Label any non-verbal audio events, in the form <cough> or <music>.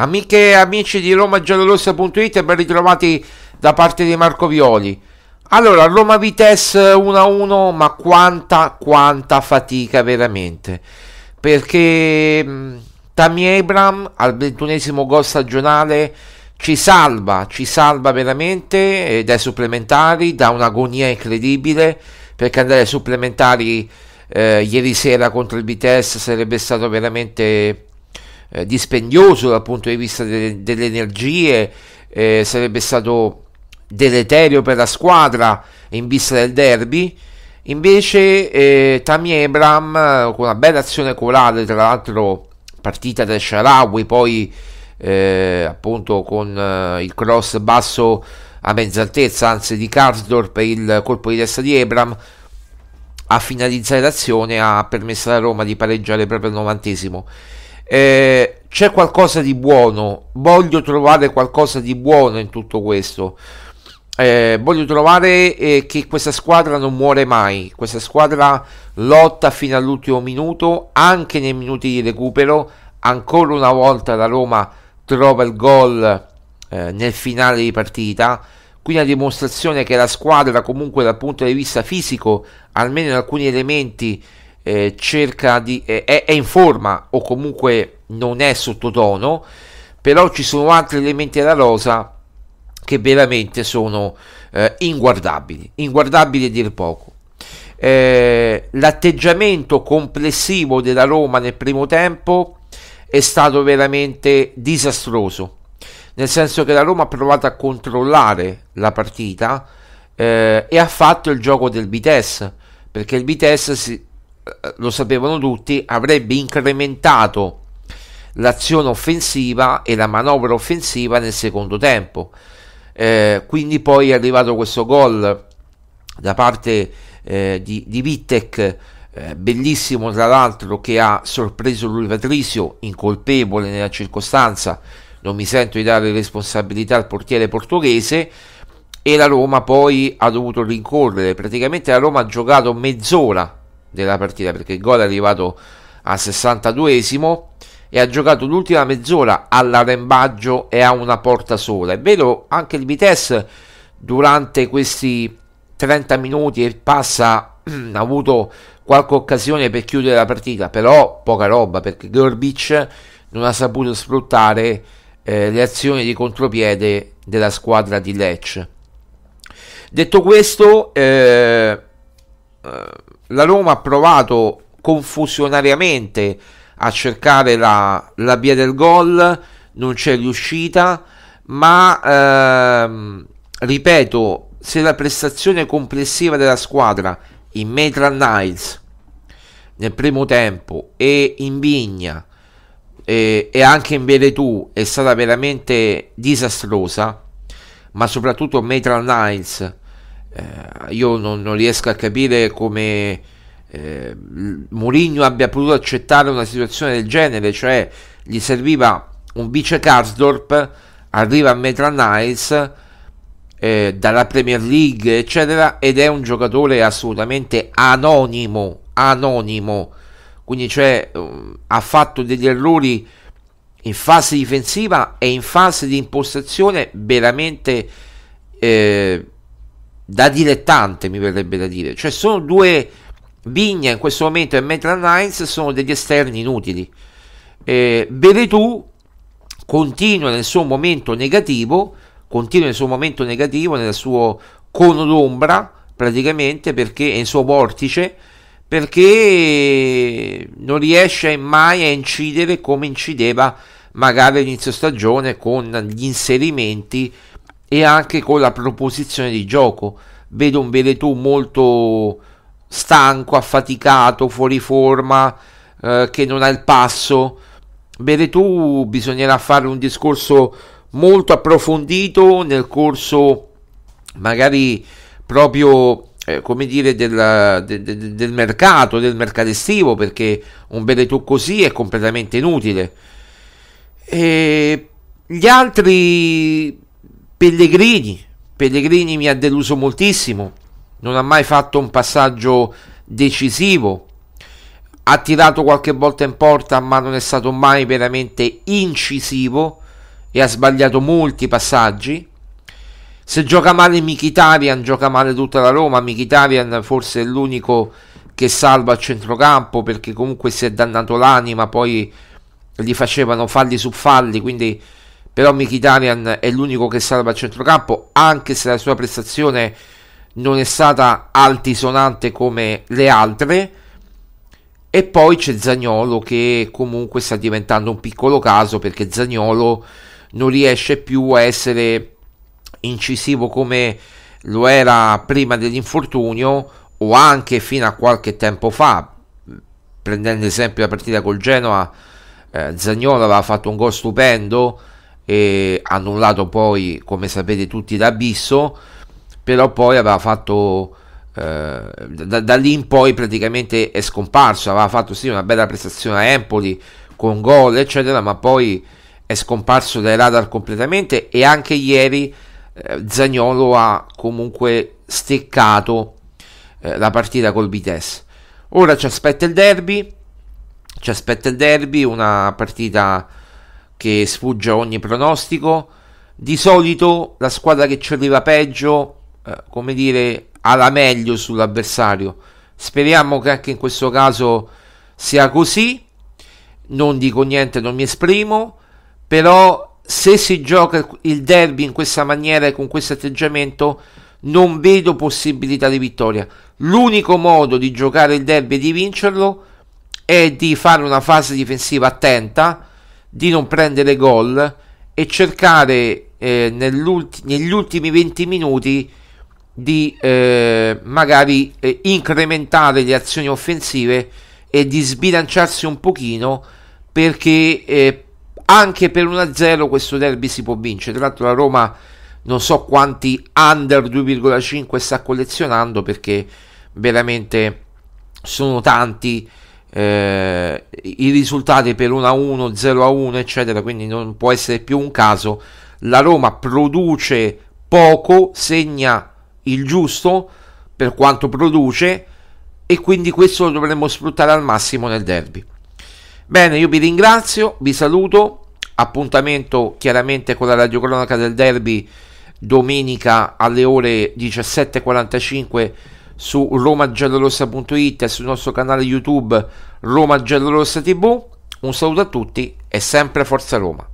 Amiche e amici di RomaGiallorossa.it ben ritrovati da parte di Marco Violi. Allora, Roma Vitesse 1-1, ma quanta, quanta fatica veramente. Perché mh, mm, Tammy Abram al ventunesimo gol stagionale ci salva, ci salva veramente dai supplementari, da un'agonia incredibile, perché andare ai supplementari eh, ieri sera contro il Vitesse sarebbe stato veramente eh, dispendioso dal punto di vista de- delle energie, eh, sarebbe stato deleterio per la squadra in vista del derby. Invece eh, Tammy Abram eh, con una bella azione colare, tra l'altro partita da Sharawi, poi eh, appunto con eh, il cross basso a mezz'altezza, anzi di Karsdorp per il colpo di testa di Abram, a finalizzare l'azione ha permesso alla Roma di pareggiare proprio al novantesimo. Eh, c'è qualcosa di buono, voglio trovare qualcosa di buono in tutto questo. Eh, voglio trovare eh, che questa squadra non muore mai, questa squadra lotta fino all'ultimo minuto, anche nei minuti di recupero, ancora una volta la Roma trova il gol eh, nel finale di partita, quindi la dimostrazione che la squadra comunque dal punto di vista fisico, almeno in alcuni elementi, eh, cerca di eh, è, è, in forma o comunque non è sottotono però ci sono altri elementi della rosa che veramente sono eh, inguardabili inguardabili a dir poco eh, l'atteggiamento complessivo della Roma nel primo tempo è stato veramente disastroso nel senso che la Roma ha provato a controllare la partita eh, e ha fatto il gioco del Vitesse perché il Vitesse si, eh, lo sapevano tutti, avrebbe incrementato l'azione offensiva e la manovra offensiva nel secondo tempo. Eh, quindi poi è arrivato questo gol da parte eh, di, di Vitek, eh, bellissimo tra l'altro, che ha sorpreso lui Patrizio, incolpevole nella circostanza, non mi sento di dare responsabilità al portiere portoghese, e la Roma poi ha dovuto rincorrere, praticamente la Roma ha giocato mezz'ora della partita perché il gol è arrivato al 62esimo e ha giocato l'ultima mezz'ora all'arembaggio e a una porta sola. È vero, anche il Vitesse durante questi 30 minuti e passa <clears throat> ha avuto qualche occasione per chiudere la partita, però poca roba perché Gorbic non ha saputo sfruttare eh, le azioni di contropiede della squadra di Lecce. Detto questo, eh, la Roma ha provato confusionariamente a cercare la, la via del gol, non c'è riuscita, ma ehm, ripeto, se la prestazione complessiva della squadra in Metran Niles nel primo tempo e in Vigna e, e anche in Beretù è stata veramente disastrosa, ma soprattutto Metran Niles eh, io non, non, riesco a capire come eh, Mourinho abbia potuto accettare una situazione del genere, cioè gli serviva un vice Karsdorp, arriva a Metra Niles eh, dalla Premier League, eccetera, ed è un giocatore assolutamente anonimo, anonimo, quindi cioè, um, ha fatto degli errori in fase difensiva e in fase di impostazione veramente... Eh, da dilettante, mi verrebbe da dire. Cioè sono due Vigna in questo momento e Maitland Lines sono degli esterni inutili. Eh, Beretù continua nel suo momento negativo, continua nel suo momento negativo, nel suo cono d'ombra praticamente, perché è il suo vortice, perché non riesce mai a incidere come incideva magari all'inizio stagione con gli inserimenti e anche con la proposizione di gioco. Vedo un Veretù molto stanco, affaticato, fuori forma, eh, che non ha il passo. Veretù bisognerà fare un discorso molto approfondito nel corso magari proprio eh, come dire del, de, de, del, mercato del mercato estivo perché un Beretù così è completamente inutile e gli altri Pellegrini, Pellegrini mi ha deluso moltissimo, non ha mai fatto un passaggio decisivo, ha tirato qualche volta in porta ma non è stato mai veramente incisivo e ha sbagliato molti passaggi. Se gioca male Mkhitaryan, gioca male tutta la Roma, Mkhitaryan forse è l'unico che salva il centrocampo perché comunque si è dannato l'anima, poi gli facevano falli su falli, quindi però Mkhitaryan è l'unico che salva il centrocampo anche se la sua prestazione non è stata altisonante come le altre e poi c'è Zagnolo che comunque sta diventando un piccolo caso perché Zagnolo non riesce più a essere incisivo come lo era prima dell'infortunio o anche fino a qualche tempo fa prendendo esempio la partita col Genoa eh, Zagnolo aveva fatto un gol stupendo e annullato poi come sapete tutti l'abisso però poi aveva fatto eh, da, da, lì in poi praticamente è scomparso aveva fatto sì una bella prestazione a Empoli con gol eccetera ma poi è scomparso dai radar completamente e anche ieri eh, Zagnolo ha comunque steccato eh, la partita col Vitesse ora ci aspetta il derby ci aspetta il derby una partita che sfugge a ogni pronostico. Di solito la squadra che ci arriva peggio, eh, come dire, ha la meglio sull'avversario. Speriamo che anche in questo caso sia così. Non dico niente, non mi esprimo, però se si gioca il derby in questa maniera e con questo atteggiamento non vedo possibilità di vittoria. L'unico modo di giocare il derby e di vincerlo è di fare una fase difensiva attenta, di non prendere gol e cercare eh, negli ultimi 20 minuti di eh, magari eh, incrementare le azioni offensive e di sbilanciarsi un pochino perché eh, anche per 1-0 questo derby si può vincere. Tra l'altro la Roma non so quanti under 2,5 sta collezionando perché veramente sono tanti eh, i risultati per 1-1, 0-1, eccetera, quindi non può essere più un caso. La Roma produce poco, segna il giusto per quanto produce e quindi questo lo dovremmo sfruttare al massimo nel derby. Bene, io vi ringrazio, vi saluto, appuntamento chiaramente con la radiocronaca del derby domenica alle ore 17.45 su romaggiallorossa.it e sul nostro canale YouTube Roma Giallorossa TV. Un saluto a tutti e sempre Forza Roma!